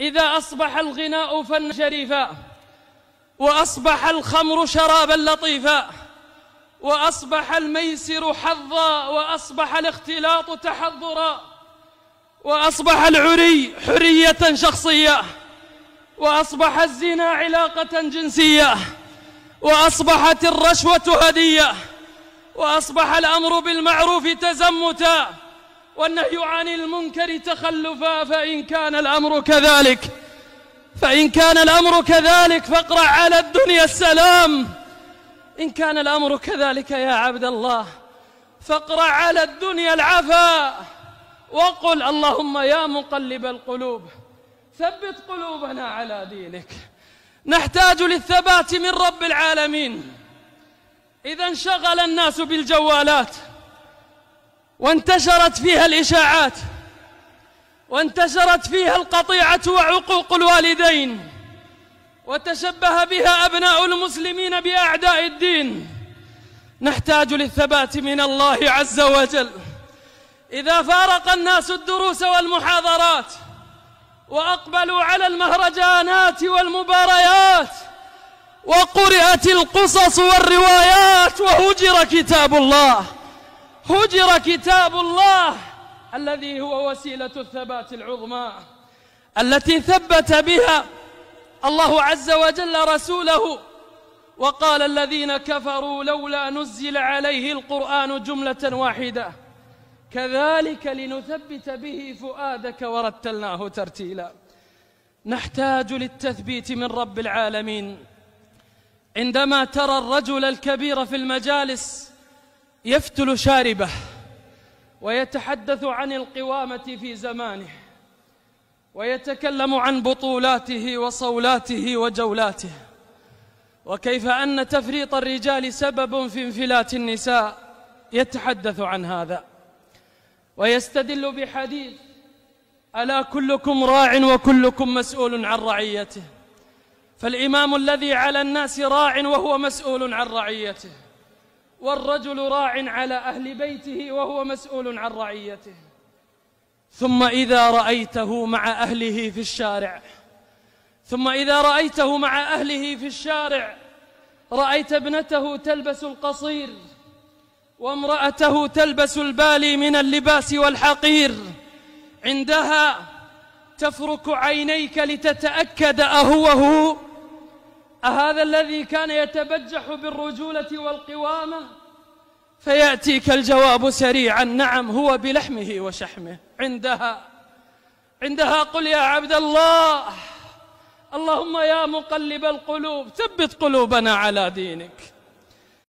إذا أصبح الغناء فن شريفا وأصبح الخمر شرابا لطيفا وأصبح الميسر حظا وأصبح الاختلاط تحضرا وأصبح العري حرية شخصية وأصبح الزنا علاقة جنسية وأصبحت الرشوة هدية وأصبح الأمر بالمعروف تزمتا والنهي عن المنكر تخلفا فإن كان الأمر كذلك فإن كان الأمر كذلك فاقرع على الدنيا السلام إن كان الأمر كذلك يا عبد الله فاقرع على الدنيا العفا وقل اللهم يا مقلب القلوب ثبت قلوبنا على دينك نحتاج للثبات من رب العالمين إذا انشغل الناس بالجوالات وانتشرت فيها الإشاعات وانتشرت فيها القطيعة وعقوق الوالدين وتشبه بها أبناء المسلمين بأعداء الدين نحتاج للثبات من الله عز وجل إذا فارق الناس الدروس والمحاضرات وأقبلوا على المهرجانات والمباريات وقرأت القصص والروايات وهجر كتاب الله هجر كتاب الله الذي هو وسيلة الثبات العظمى التي ثبت بها الله عز وجل رسوله وقال الذين كفروا لولا نزل عليه القرآن جملة واحدة كذلك لنثبت به فؤادك ورتلناه ترتيلا نحتاج للتثبيت من رب العالمين عندما ترى الرجل الكبير في المجالس يفتل شاربه ويتحدث عن القوامة في زمانه ويتكلم عن بطولاته وصولاته وجولاته وكيف أن تفريط الرجال سبب في انفلات النساء يتحدث عن هذا ويستدل بحديث ألا كلكم راع وكلكم مسؤول عن رعيته فالإمام الذي على الناس راع وهو مسؤول عن رعيته والرجل راع على أهل بيته وهو مسؤول عن رعيته ثم إذا رأيته مع أهله في الشارع ثم إذا رأيته مع أهله في الشارع رأيت ابنته تلبس القصير وامرأته تلبس البالي من اللباس والحقير عندها تفرك عينيك لتتأكد أهوه هو أهذا الذي كان يتبجح بالرجولة والقوامة فيأتيك الجواب سريعا نعم هو بلحمه وشحمه عندها عندها قل يا عبد الله اللهم يا مقلب القلوب ثبت قلوبنا على دينك